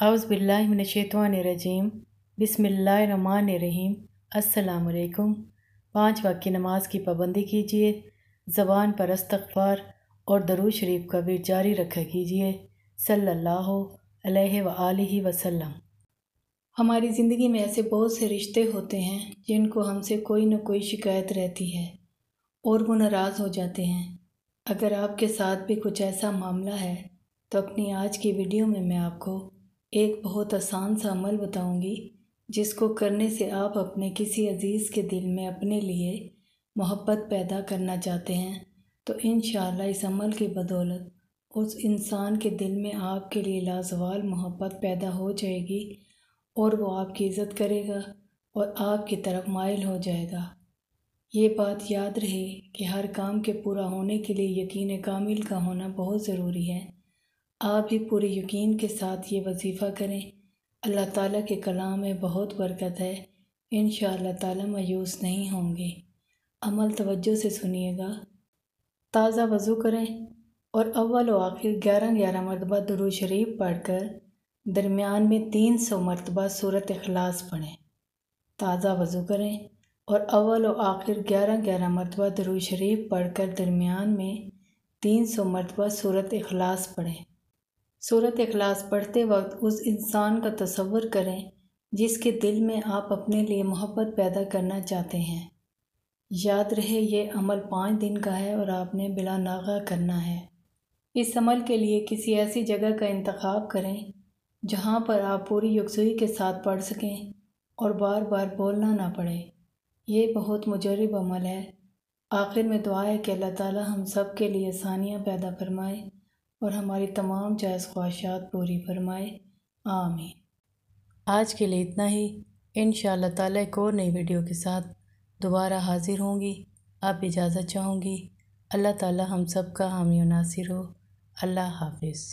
अउज़बिल्लिमिनशैतवानरजीम बिसमीम अल्लाम पाँच वक्त की नमाज की पाबंदी कीजिए ज़बान पर अस्तफ़ार और दरू शरीफ का भी जारी रखा कीजिए सल्ला अलैहि हमारी ज़िंदगी में ऐसे बहुत से रिश्ते होते हैं जिनको हमसे कोई ना कोई शिकायत रहती है और वो नाराज़ हो जाते हैं अगर आपके साथ भी कुछ ऐसा मामला है तो अपनी आज की वीडियो में मैं आपको एक बहुत आसान सा अमल बताऊंगी जिसको करने से आप अपने किसी अज़ीज़ के दिल में अपने लिए मोहब्बत पैदा करना चाहते हैं तो इन इस अमल की बदौलत उस इंसान के दिल में आपके लिए लाजवाल मोहब्बत पैदा हो जाएगी और वो आपकी इज़्ज़त करेगा और आपकी तरफ मायल हो जाएगा ये बात याद रहे कि हर काम के पूरा होने के लिए यकीन कामिल का होना बहुत ज़रूरी है आप भी पूरे यकीन के साथ ये वजीफ़ा करें अल्लाह ताला के कलाम में बहुत बरकत है इन ताला मायूस नहीं होंगे अमल तवज्जो से सुनिएगा ताज़ा वज़ू करें और अव्वल व आखिर ग्यारह ग्यारह मरतबा दरू शरीफ पढ़ कर दरमियान में तीन सौ मरतबा सूरत अखलास पढ़ें ताज़ा वज़ू करें और अव्वल व आखिर ग्यारह ग्यारह मरतबा दरू शरीफ पढ़ कर दरमियान में तीन सौ मरतबा सूरत अखलास पढ़ें सूरत अखलास पढ़ते वक्त उस इंसान का तस्वुर करें जिसके दिल में आप अपने लिए मोहब्बत पैदा करना चाहते हैं याद रहे ये अमल पाँच दिन का है और आपने बिला नागा करना है इस अमल के लिए किसी ऐसी जगह का इंतखब करें जहाँ पर आप पूरी यकसुई के साथ पढ़ सकें और बार बार बोलना ना पड़े ये बहुत मुजरब अमल है आखिर में दुआ है कि अल्लाह ताला हम सब के लिए आसानियाँ पैदा फरमाएँ और हमारी तमाम जायज़ ख्वाहिशात पूरी फरमाए आमीन आज के लिए इतना ही इन ताला एक और नई वीडियो के साथ दोबारा हाज़िर होंगी आप इजाज़त चाहूँगी अल्लाह ताला हम सब का हामी नासिर हो अल्लाह हाफिज़